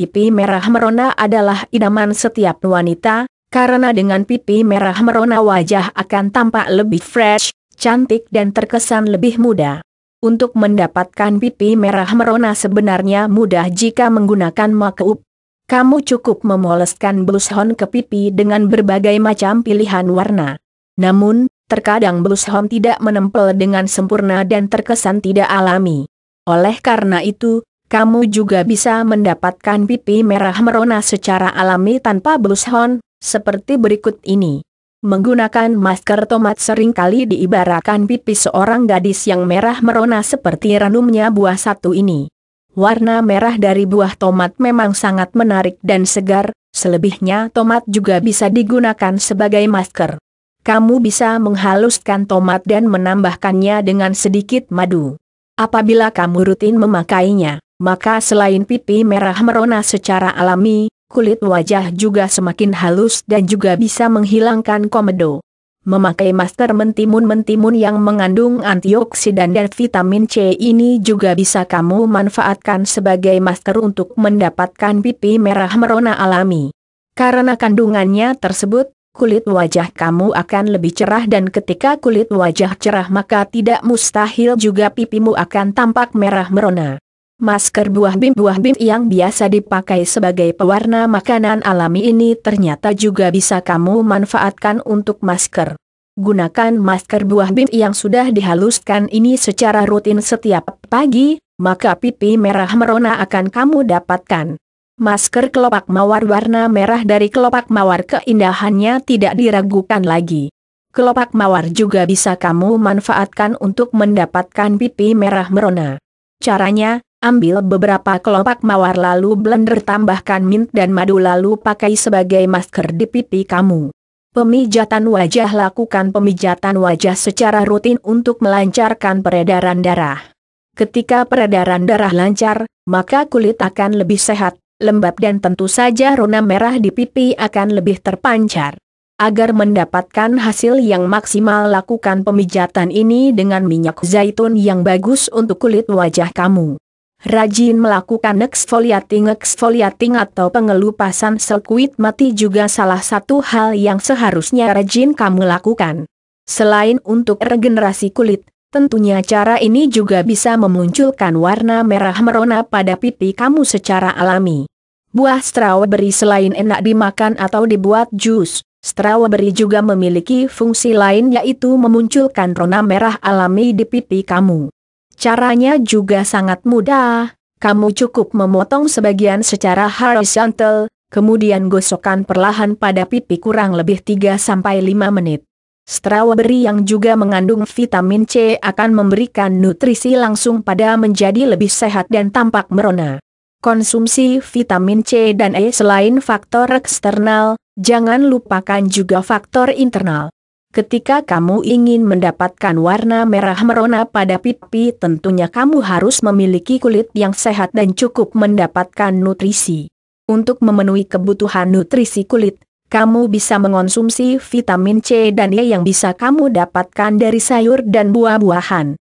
pipi merah merona adalah idaman setiap wanita, karena dengan pipi merah merona wajah akan tampak lebih fresh, cantik dan terkesan lebih muda. Untuk mendapatkan pipi merah merona sebenarnya mudah jika menggunakan makeup. Kamu cukup memoleskan blushon ke pipi dengan berbagai macam pilihan warna. Namun, terkadang blushon tidak menempel dengan sempurna dan terkesan tidak alami. Oleh karena itu, kamu juga bisa mendapatkan pipi merah merona secara alami tanpa blushon, seperti berikut ini. Menggunakan masker tomat seringkali diibaratkan pipi seorang gadis yang merah merona seperti ranumnya buah satu ini. Warna merah dari buah tomat memang sangat menarik dan segar, selebihnya tomat juga bisa digunakan sebagai masker. Kamu bisa menghaluskan tomat dan menambahkannya dengan sedikit madu. Apabila kamu rutin memakainya, maka selain pipi merah merona secara alami, kulit wajah juga semakin halus dan juga bisa menghilangkan komedo. Memakai masker mentimun-mentimun yang mengandung antioksidan dan vitamin C ini juga bisa kamu manfaatkan sebagai masker untuk mendapatkan pipi merah merona alami. Karena kandungannya tersebut, kulit wajah kamu akan lebih cerah dan ketika kulit wajah cerah maka tidak mustahil juga pipimu akan tampak merah merona. Masker buah bim buah bim yang biasa dipakai sebagai pewarna makanan alami ini ternyata juga bisa kamu manfaatkan untuk masker. Gunakan masker buah bim yang sudah dihaluskan ini secara rutin setiap pagi, maka pipi merah merona akan kamu dapatkan. Masker kelopak mawar warna merah dari kelopak mawar keindahannya tidak diragukan lagi. Kelopak mawar juga bisa kamu manfaatkan untuk mendapatkan pipi merah merona. Caranya, Ambil beberapa kelopak mawar lalu blender tambahkan mint dan madu lalu pakai sebagai masker di pipi kamu. Pemijatan wajah Lakukan pemijatan wajah secara rutin untuk melancarkan peredaran darah. Ketika peredaran darah lancar, maka kulit akan lebih sehat, lembab dan tentu saja rona merah di pipi akan lebih terpancar. Agar mendapatkan hasil yang maksimal lakukan pemijatan ini dengan minyak zaitun yang bagus untuk kulit wajah kamu. Rajin melakukan exfoliating-exfoliating atau pengelupasan sekuit mati juga salah satu hal yang seharusnya rajin kamu lakukan. Selain untuk regenerasi kulit, tentunya cara ini juga bisa memunculkan warna merah merona pada pipi kamu secara alami. Buah strawberry selain enak dimakan atau dibuat jus, strawberry juga memiliki fungsi lain yaitu memunculkan rona merah alami di pipi kamu. Caranya juga sangat mudah, kamu cukup memotong sebagian secara horizontal, kemudian gosokkan perlahan pada pipi kurang lebih 3-5 menit. Strawberry yang juga mengandung vitamin C akan memberikan nutrisi langsung pada menjadi lebih sehat dan tampak merona. Konsumsi vitamin C dan E selain faktor eksternal, jangan lupakan juga faktor internal. Ketika kamu ingin mendapatkan warna merah merona pada pipi tentunya kamu harus memiliki kulit yang sehat dan cukup mendapatkan nutrisi. Untuk memenuhi kebutuhan nutrisi kulit, kamu bisa mengonsumsi vitamin C dan E yang bisa kamu dapatkan dari sayur dan buah-buahan.